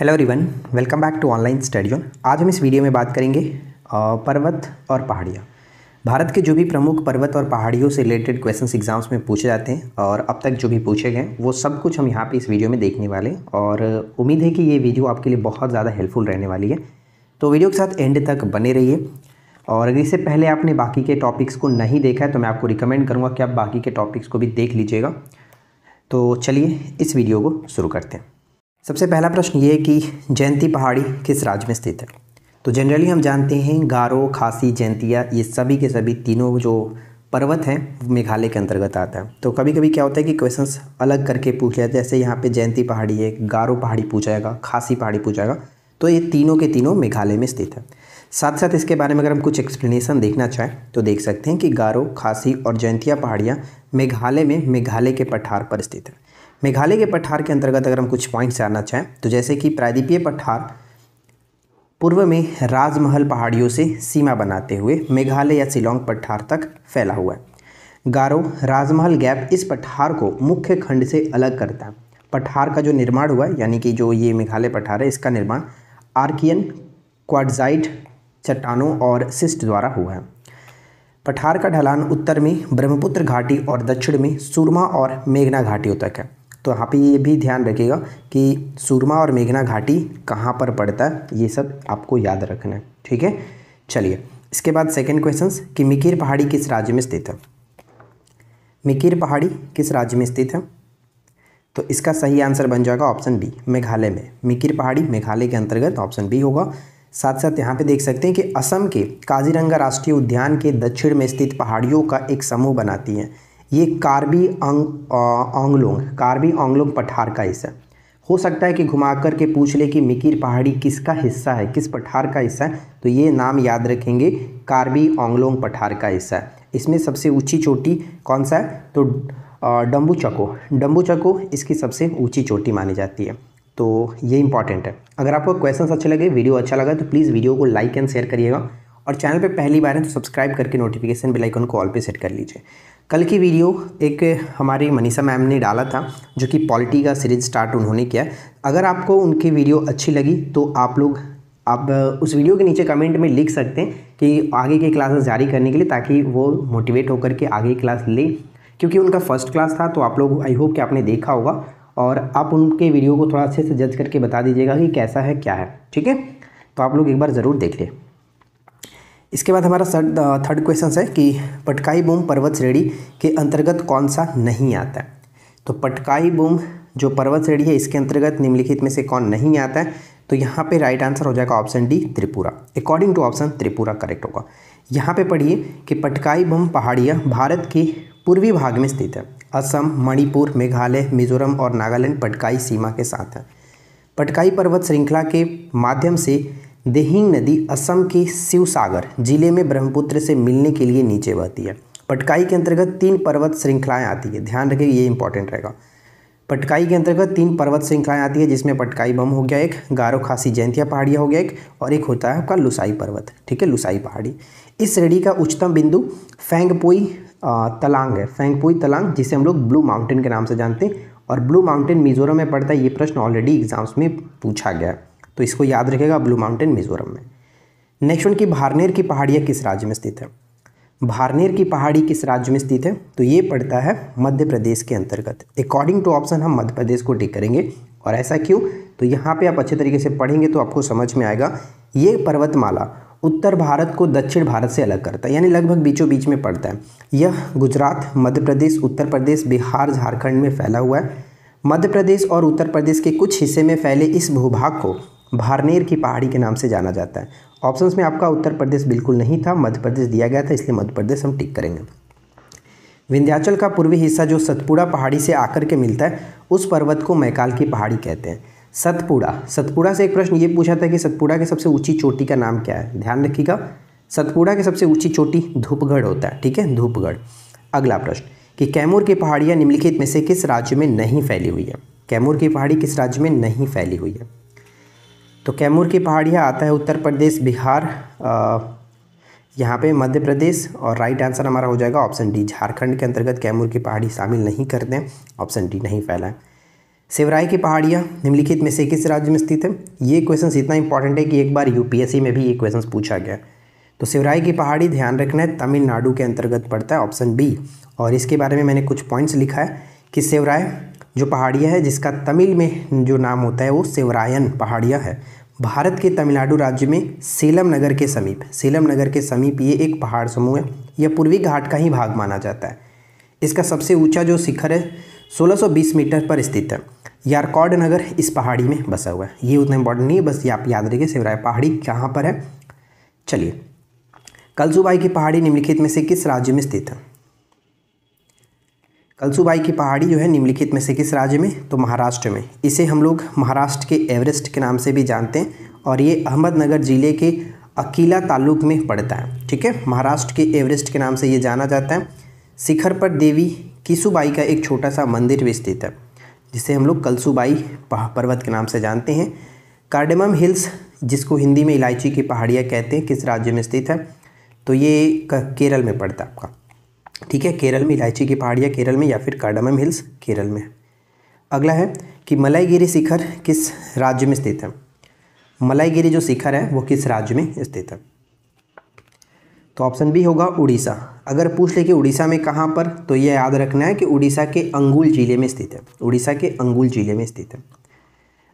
hello रिवन welcome back to online studio आज हम इस वीडियो में बात करेंगे पर्वत और पहाड़ियाँ भारत के जो भी प्रमुख पर्वत और पहाड़ियों से रिलेटेड क्वेश्चंस एग्जाम्स में पूछे जाते हैं और अब तक जो भी पूछे गए वो सब कुछ हम यहाँ पे इस वीडियो में देखने वाले हैं और उम्मीद है कि ये वीडियो आपके लिए बहुत ज़्यादा हेल्पफुल रहने वाली है तो वीडियो के साथ एंड तक बने रहिए और अगर इससे पहले आपने बाकी के टॉपिक्स को नहीं देखा है तो मैं आपको रिकमेंड करूँगा कि आप बाकी के टॉपिक्स को भी देख लीजिएगा तो चलिए इस वीडियो को शुरू करते हैं सबसे पहला प्रश्न ये कि जयंती पहाड़ी किस राज्य में स्थित है तो जनरली हम जानते हैं गारो खासी जयंतिया ये सभी के सभी तीनों जो पर्वत हैं मेघालय के अंतर्गत आता है तो कभी कभी क्या होता है कि क्वेश्चंस अलग करके पूछ जाते हैं जैसे यहाँ पे जयंती पहाड़ी है गारो पहाड़ी पूछा जाएगा खासी पहाड़ी पूछा जाएगा तो ये तीनों के तीनों मेघालय में स्थित है साथ साथ इसके बारे में अगर हम कुछ एक्सप्लेनेशन देखना चाहें तो देख सकते हैं कि गारो खासी और जयंतिया पहाड़ियाँ मेघालय में मेघालय के पठार पर स्थित है मेघालय के पठार के अंतर्गत अगर हम कुछ पॉइंट्स जानना चाहें तो जैसे कि प्रायद्वीपीय पठार पूर्व में राजमहल पहाड़ियों से सीमा बनाते हुए मेघालय या शिलोंग पठार तक फैला हुआ है गारो राजमहल गैप इस पठार को मुख्य खंड से अलग करता है पठार का जो निर्माण हुआ है यानी कि जो ये मेघालय पठार है इसका निर्माण आर्कियन क्वाडजाइट चट्टानों और सिस्ट द्वारा हुआ है पठार का ढलान उत्तर में ब्रह्मपुत्र घाटी और दक्षिण में सुरमा और मेघना घाटियों तक है तो यहाँ पे ये भी ध्यान रखिएगा कि सूरमा और मेघना घाटी कहाँ पर पड़ता है ये सब आपको याद रखना है ठीक है चलिए इसके बाद सेकेंड क्वेश्चन कि मिकिर पहाड़ी किस राज्य में स्थित है मिकिर पहाड़ी किस राज्य में स्थित है तो इसका सही आंसर बन जाएगा ऑप्शन बी मेघालय में मिकिर पहाड़ी मेघालय के अंतर्गत ऑप्शन बी होगा साथ साथ यहाँ पे देख सकते हैं कि असम के काजीरंगा राष्ट्रीय उद्यान के दक्षिण में स्थित पहाड़ियों का एक समूह बनाती हैं ये कार्बी ऑंगलोंग कार्बी आंगलोंग पठार का हिस्सा हो सकता है कि घुमा कर के पूछ ले कि मिकिर पहाड़ी किसका हिस्सा है किस पठार का हिस्सा है तो ये नाम याद रखेंगे कार्बी आंगलोंग पठार का हिस्सा है इसमें सबसे ऊंची चोटी कौन सा है तो डम्बू चको डम्बू चको इसकी सबसे ऊंची चोटी मानी जाती है तो ये इंपॉर्टेंट है अगर आपको क्वेश्चन अच्छे लगे वीडियो अच्छा लगा तो प्लीज़ वीडियो को लाइक एंड शेयर करिएगा और चैनल पे पहली बार है तो सब्सक्राइब करके नोटिफिकेशन बेल आइकन को ऑल पे सेट कर लीजिए कल की वीडियो एक हमारी मनीषा मैम ने डाला था जो कि पॉलिटी का सीरीज स्टार्ट उन्होंने किया अगर आपको उनकी वीडियो अच्छी लगी तो आप लोग आप उस वीडियो के नीचे कमेंट में लिख सकते हैं कि आगे की क्लासेस जारी करने के लिए ताकि वो मोटिवेट होकर के आगे क्लास ले क्योंकि उनका फर्स्ट क्लास था तो आप लोग आई होप कि आपने देखा होगा और आप उनके वीडियो को थोड़ा अच्छे से जज करके बता दीजिएगा कि कैसा है क्या है ठीक है तो आप लोग एक बार ज़रूर देख लें इसके बाद हमारा थर्ड क्वेश्चन uh, है कि पटकाई बूम पर्वत श्रेणी के अंतर्गत कौन सा नहीं आता है तो पटकाई बूम जो पर्वत श्रेणी है इसके अंतर्गत निम्नलिखित में से कौन नहीं आता है तो यहाँ पे राइट आंसर हो जाएगा option D Tripura according to option Tripura correct होगा यहाँ पे पढ़िए कि पटकाई बम पहाड़ियाँ भारत के पूर्वी भाग में स्थित है असम मणिपुर मेघालय मिजोरम और नागालैंड पटकाई सीमा के साथ है पटकाई पर्वत श्रृंखला के माध्यम से देहिंग नदी असम के शिवसागर जिले में ब्रह्मपुत्र से मिलने के लिए नीचे बहती है पटकाई के अंतर्गत तीन पर्वत श्रृंखलाएं आती है ध्यान रखें ये इंपॉर्टेंट रहेगा पटकाई के अंतर्गत तीन पर्वत श्रृंखलाएं आती है जिसमें पटकाई बम हो गया एक गारो खासी जयंतिया पहाड़िया हो गया एक और एक होता है आपका लुसाई पर्वत ठीक है लुसाई पहाड़ी इस श्रेणी का उच्चतम बिंदु फेंगपोई तलांग है फेंगपोई तलांग जिसे हम लोग ब्लू माउंटेन के नाम से जानते हैं और ब्लू माउंटेन मिजोरम में पड़ता है ये प्रश्न ऑलरेडी एग्जाम्स में पूछा गया है तो इसको याद रखेगा ब्लू माउंटेन मिजोरम में नेक्स्ट वन की भारनेर की पहाड़ियाँ किस राज्य में स्थित है भारनेर की पहाड़ी किस राज्य में स्थित है तो ये पड़ता है मध्य प्रदेश के अंतर्गत अकॉर्डिंग टू ऑप्शन हम मध्य प्रदेश को टिक करेंगे और ऐसा क्यों तो यहाँ पे आप अच्छे तरीके से पढ़ेंगे तो आपको समझ में आएगा ये पर्वतमाला उत्तर भारत को दक्षिण भारत से अलग करता है यानी लगभग बीचों बीच में पड़ता है यह गुजरात मध्य प्रदेश उत्तर प्रदेश बिहार झारखंड में फैला हुआ है मध्य प्रदेश और उत्तर प्रदेश के कुछ हिस्से में फैले इस भूभाग को भारनेर की पहाड़ी के नाम से जाना जाता है ऑप्शंस में आपका उत्तर प्रदेश बिल्कुल नहीं था मध्य प्रदेश दिया गया था इसलिए मध्य प्रदेश हम टिक करेंगे विंध्याचल का पूर्वी हिस्सा जो सतपुड़ा पहाड़ी से आकर के मिलता है उस पर्वत को मैकाल की पहाड़ी कहते हैं सतपुड़ा सतपुड़ा से एक प्रश्न ये पूछा था कि सतपुड़ा की सबसे ऊंची चोटी का नाम क्या है ध्यान रखिएगा सतपुड़ा की सबसे ऊंची चोटी धूपगढ़ होता है ठीक है धूपगढ़ अगला प्रश्न कि कैमूर की पहाड़ियाँ निम्नलिखित में से किस राज्य में नहीं फैली हुई है कैमूर की पहाड़ी किस राज्य में नहीं फैली हुई है तो कैमूर की पहाड़ियाँ आता है उत्तर प्रदेश बिहार यहाँ पे मध्य प्रदेश और राइट आंसर हमारा हो जाएगा ऑप्शन डी झारखंड के अंतर्गत कैमूर की पहाड़ी शामिल नहीं करते हैं ऑप्शन डी नहीं फैलाएँ सिवराय की पहाड़ियाँ निम्नलिखित में से किस राज्य में स्थित है ये क्वेश्चन इतना इंपॉर्टेंट है कि एक बार यूपीएससी में भी ये क्वेश्चन पूछा गया तो सिवराय की पहाड़ी ध्यान रखना है तमिलनाडु के अंतर्गत पड़ता है ऑप्शन बी और इसके बारे में मैंने कुछ पॉइंट्स लिखा है कि सिवराय जो पहाड़ियाँ है जिसका तमिल में जो नाम होता है वो सेवरायन पहाड़िया है भारत के तमिलनाडु राज्य में सेलम नगर के समीप सेलम नगर के समीप ये एक पहाड़ समूह है यह पूर्वी घाट का ही भाग माना जाता है इसका सबसे ऊंचा जो शिखर है 1620 मीटर पर स्थित है यारकॉड नगर इस पहाड़ी में बसा हुआ है ये उतना इम्पोर्टेंट नहीं है बस ये आप याद रखिए सिवराय पहाड़ी कहाँ पर है चलिए कलसुबाई की पहाड़ी निम्नलिखित में से किस राज्य में स्थित है कलसूबाई की पहाड़ी जो है निम्नलिखित में से किस राज्य में तो महाराष्ट्र में इसे हम लोग महाराष्ट्र के एवरेस्ट के नाम से भी जानते हैं और ये अहमदनगर ज़िले के अकीला तालुक में पड़ता है ठीक है महाराष्ट्र के एवरेस्ट के नाम से ये जाना जाता है शिखर पर देवी किसुबाई का एक छोटा सा मंदिर भी स्थित है जिसे हम लोग कलसूबाई पर्वत के नाम से जानते हैं कार्डेमम हिल्स जिसको हिंदी में इलायची की पहाड़ियाँ कहते हैं किस राज्य में स्थित है तो ये केरल में पड़ता है आपका ठीक है केरल में इलायची की पहाड़ियाँ केरल में या फिर कार्डमम हिल्स केरल में अगला है कि मलाईगिरी शिखर किस राज्य में स्थित है मलाईगिरी जो शिखर है वो किस राज्य में स्थित है तो ऑप्शन बी होगा उड़ीसा अगर पूछ ले कि उड़ीसा में कहाँ पर तो ये याद रखना है कि उड़ीसा के अंगुल जिले में स्थित है उड़ीसा के अंगुल जिले में स्थित है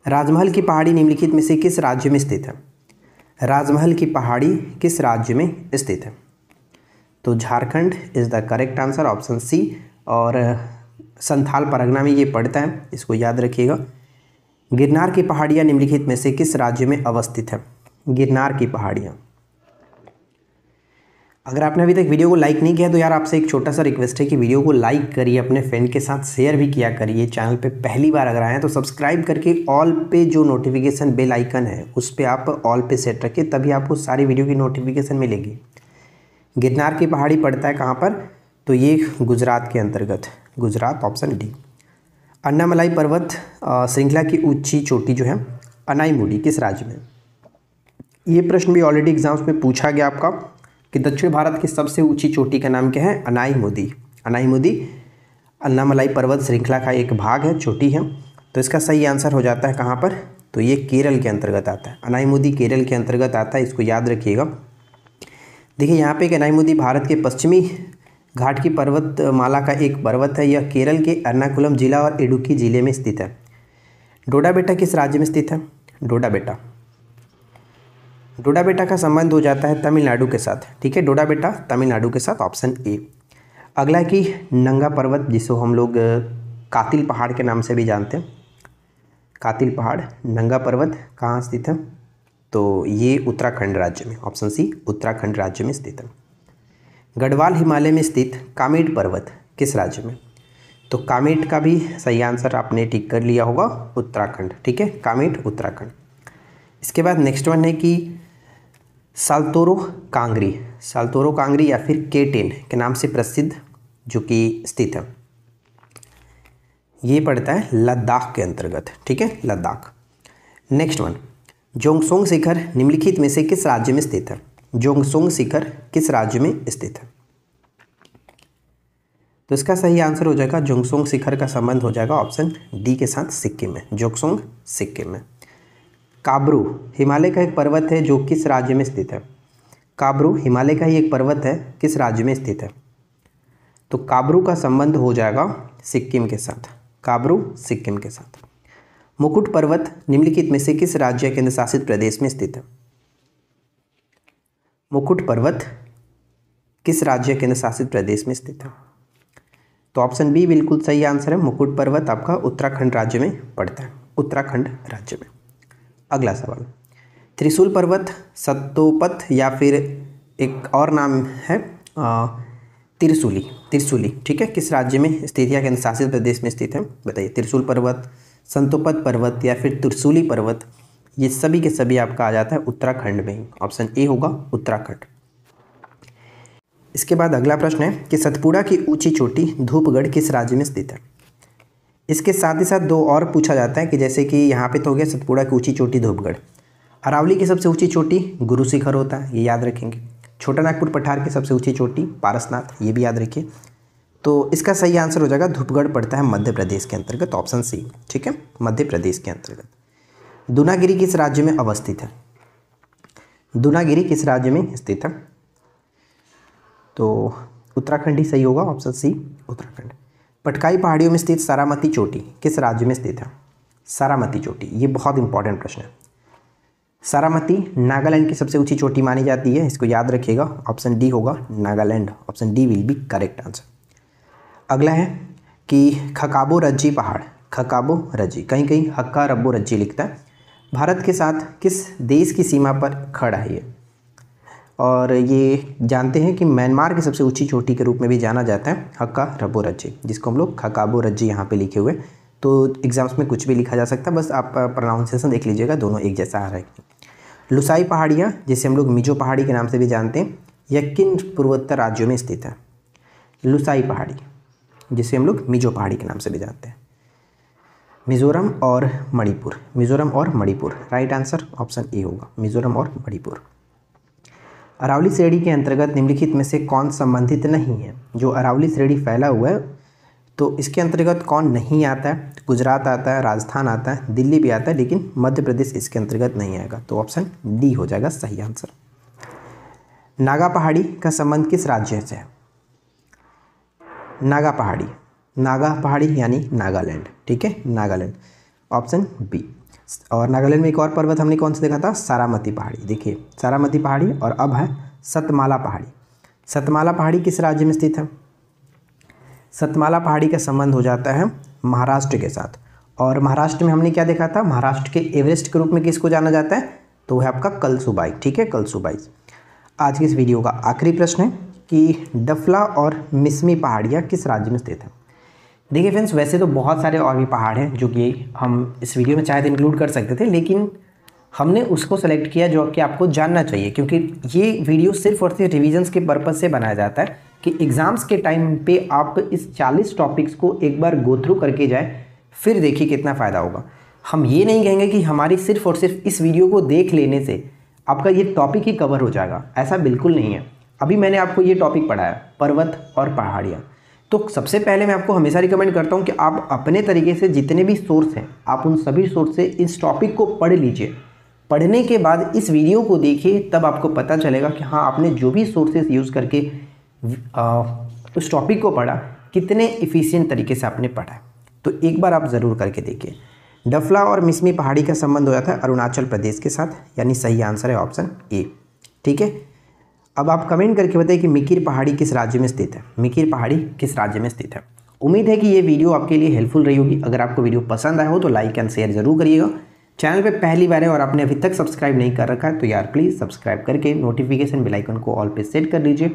राजमहल की पहाड़ी निम्नलिखित में से किस राज्य में स्थित है राजमहल की पहाड़ी किस राज्य में स्थित है तो Jharkhand is the correct answer option C और संथाल परगना में ये पड़ता है इसको याद रखिएगा गिरनार की पहाड़ियाँ निम्नलिखित में से किस राज्य में अवस्थित है गिरनार की पहाड़ियाँ अगर आपने अभी तक वीडियो को लाइक नहीं किया तो यार आपसे एक छोटा सा रिक्वेस्ट है कि वीडियो को लाइक करिए अपने फ्रेंड के साथ शेयर भी किया करिए चैनल पे पहली बार अगर आए हैं तो सब्सक्राइब करके ऑल पे जो नोटिफिकेशन बेल आइकन है उस पर आप ऑल पे सेट रखिए तभी आपको सारी वीडियो की नोटिफिकेशन मिलेगी गिरनार की पहाड़ी पड़ता है कहाँ पर तो ये गुजरात के अंतर्गत गुजरात ऑप्शन डी अन्नामलाई पर्वत श्रृंखला की ऊंची चोटी जो है अनाईमुडी किस राज्य में ये प्रश्न भी ऑलरेडी एग्जाम्स में पूछा गया आपका कि दक्षिण भारत की सबसे ऊंची चोटी का नाम क्या है अनाई मुदी अनाई मुदी अन्नामलाई पर्वत श्रृंखला का एक भाग है चोटी है तो इसका सही आंसर हो जाता है कहाँ पर तो ये केरल के अंतर्गत आता है अनाई मुदी केरल के अंतर्गत आता है इसको याद रखिएगा देखिए यहाँ पे कनाईमुदी भारत के पश्चिमी घाट की पर्वत माला का एक पर्वत है यह केरल के एर्नाकुलम जिला और इडुक्की जिले में स्थित है डोडाबेटा किस राज्य में स्थित है डोडाबेटा डोडाबेटा का संबंध हो जाता है तमिलनाडु के साथ ठीक है डोडाबेटा तमिलनाडु के साथ ऑप्शन ए अगला है कि नंगा पर्वत जिसको हम लोग कातिल पहाड़ के नाम से भी जानते हैं कातिल पहाड़ नंगा पर्वत कहाँ स्थित है तो ये उत्तराखंड राज्य में ऑप्शन सी उत्तराखंड राज्य में स्थित है गढ़वाल हिमालय में स्थित कामेट पर्वत किस राज्य में तो कामेट का भी सही आंसर आपने टिक कर लिया होगा उत्तराखंड ठीक है कामेट उत्तराखंड इसके बाद नेक्स्ट वन है कि सालतोरो कांगरी सालतोरो कांगरी या फिर के टेन के नाम से प्रसिद्ध जो कि स्थित है ये पड़ता है लद्दाख के अंतर्गत ठीक है लद्दाख नेक्स्ट वन जोंगसोंग शिखर निम्नलिखित में से किस राज्य में स्थित है जोंगसोंग शिखर किस राज्य में स्थित है तो इसका सही आंसर हो जाएगा जोंगसोंग शिखर का संबंध हो जाएगा ऑप्शन डी के साथ सिक्किम में जोंगसोंग सिक्किम में काबरू हिमालय का एक पर्वत है जो किस राज्य में स्थित है काबरू हिमालय का ही एक पर्वत है किस राज्य में स्थित है तो काबरू का संबंध हो जाएगा सिक्किम के साथ काबरू सिक्किम के साथ मुकुट पर्वत निम्नलिखित में से किस राज्य केंद्र शासित प्रदेश में स्थित है मुकुट पर्वत किस राज्य केंद्र शासित प्रदेश में स्थित है तो ऑप्शन बी बिल्कुल सही आंसर है मुकुट पर्वत आपका उत्तराखंड राज्य में पड़ता है उत्तराखंड राज्य में अगला सवाल त्रिशूल पर्वत सत्तोपथ या फिर एक और नाम है त्रिशूली त्रिशूली ठीक है किस राज्य में स्थित या केंद्र शासित प्रदेश में स्थित है बताइए त्रिशूल पर्वत संतोपत पर्वत या फिर तुरसुली पर्वत ये सभी के सभी आपका आ जाता है उत्तराखंड में ही ऑप्शन ए होगा उत्तराखंड इसके बाद अगला प्रश्न है कि सतपुड़ा की ऊंची चोटी धूपगढ़ किस राज्य में स्थित है इसके साथ ही साथ दो और पूछा जाता है कि जैसे कि यहाँ पे तो हो गया सतपुड़ा की ऊंची चोटी धूपगढ़ अरावली की सबसे ऊंची चोटी गुरु शिखर होता है ये याद रखेंगे छोटा नागपुर पठार की सबसे ऊंची चोटी पारसनाथ ये भी याद रखिए तो इसका सही आंसर हो जाएगा धूपगढ़ पड़ता है मध्य प्रदेश के अंतर्गत ऑप्शन सी ठीक है मध्य प्रदेश के अंतर्गत दुनागिरी किस राज्य में अवस्थित है दुनागिरी किस राज्य में स्थित है तो उत्तराखंड ही सही होगा ऑप्शन सी उत्तराखंड पटकाई पहाड़ियों में स्थित सारामती चोटी किस राज्य में स्थित है सारामती चोटी ये बहुत इंपॉर्टेंट प्रश्न है सारामती नागालैंड की सबसे ऊंची चोटी मानी जाती है इसको याद रखिएगा ऑप्शन डी होगा Nagaland option D will be correct answer अगला है कि खकाबो रज्जी पहाड़ खकाबो रज्जी कहीं कहीं हक्का रब्बो रज्जी लिखता है भारत के साथ किस देश की सीमा पर खड़ा है ये और ये जानते हैं कि म्यांमार की सबसे ऊंची चोटी के रूप में भी जाना जाता है हक्का रब्बो रज्जी जिसको हम लोग खकाबो रज्जी यहाँ पे लिखे हुए तो एग्ज़ाम्स में कुछ भी लिखा जा सकता है बस आप प्रोनाउंसिएशन देख लीजिएगा दोनों एक जैसा आ रहा है लुसाई पहाड़ियाँ जिसे हम लोग मिजो पहाड़ी के नाम से भी जानते हैं यह किन पूर्वोत्तर राज्यों में स्थित है लुसाई पहाड़ी जिसे हम लोग मिजो पहाड़ी के नाम से भी जानते हैं मिज़ोरम और मणिपुर मिज़ोरम और Manipur right answer option A होगा मिज़ोरम और मणिपुर अरावली श्रेणी के अंतर्गत निम्नलिखित में से कौन संबंधित नहीं है जो अरावली श्रेणी फैला हुआ है तो इसके अंतर्गत कौन नहीं आता है गुजरात आता है राजस्थान आता है दिल्ली भी आता है लेकिन मध्य प्रदेश इसके अंतर्गत नहीं आएगा तो ऑप्शन डी हो जाएगा सही आंसर नागा पहाड़ी का संबंध किस राज्य से है नागा पहाड़ी नागा पहाड़ी यानी नागालैंड ठीक है नागालैंड ऑप्शन बी और नागालैंड में एक और पर्वत हमने कौन सा देखा था सारामती पहाड़ी देखिए सारामती पहाड़ी और अब है सतमाला पहाड़ी सतमाला पहाड़ी किस राज्य में स्थित है सतमाला पहाड़ी का संबंध हो जाता है महाराष्ट्र के साथ और महाराष्ट्र में हमने क्या देखा था महाराष्ट्र के एवरेस्ट के रूप में किसको जाना जाता है तो है आपका सुबाई ठीक है सुबाई आज की इस वीडियो का आखिरी प्रश्न है कि डफला और मिसमी पहाड़ियाँ किस राज्य में स्थित हैं देखिए फ्रेंड्स वैसे तो बहुत सारे और भी पहाड़ हैं जो कि हम इस वीडियो में चाहे तो इंक्लूड कर सकते थे लेकिन हमने उसको सेलेक्ट किया जो कि आपको जानना चाहिए क्योंकि ये वीडियो सिर्फ और सिर्फ रिविजन्स के पर्पज़ से बनाया जाता है कि एग्ज़ाम्स के टाइम पे आप इस 40 टॉपिक्स को एक बार गो थ्रू करके जाए फिर देखिए कितना फ़ायदा होगा हम ये नहीं कहेंगे कि हमारी सिर्फ और सिर्फ इस वीडियो को देख लेने से आपका ये टॉपिक ही कवर हो जाएगा ऐसा बिल्कुल नहीं है अभी मैंने आपको ये टॉपिक पढ़ाया पर्वत और पहाड़ियाँ तो सबसे पहले मैं आपको हमेशा रिकमेंड करता हूँ कि आप अपने तरीके से जितने भी सोर्स हैं आप उन सभी सोर्स से इस टॉपिक को पढ़ लीजिए पढ़ने के बाद इस वीडियो को देखिए तब आपको पता चलेगा कि हाँ आपने जो भी सोर्सेज यूज़ करके आ, उस टॉपिक को पढ़ा कितने इफ़िशियंट तरीके से आपने पढ़ा तो एक बार आप ज़रूर करके देखिए डफला और मिसमी पहाड़ी का संबंध हो जाता है अरुणाचल प्रदेश के साथ यानी सही आंसर है ऑप्शन ए ठीक है अब आप कमेंट करके बताइए कि मिकिर पहाड़ी किस राज्य में स्थित है मिकिर पहाड़ी किस राज्य में स्थित है उम्मीद है कि ये वीडियो आपके लिए हेल्पफुल रही होगी अगर आपको वीडियो पसंद आया हो तो लाइक एंड शेयर जरूर करिएगा चैनल पे पहली बार है और आपने अभी तक सब्सक्राइब नहीं कर रखा है तो यार प्लीज़ सब्सक्राइब करके नोटिफिकेशन बिलाइकन को ऑल पे सेट कर लीजिए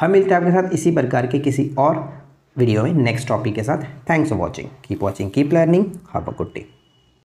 हम मिलते हैं आपके साथ इसी प्रकार के किसी और वीडियो में नेक्स्ट टॉपिक के साथ thanks for watching keep watching keep learning have a good day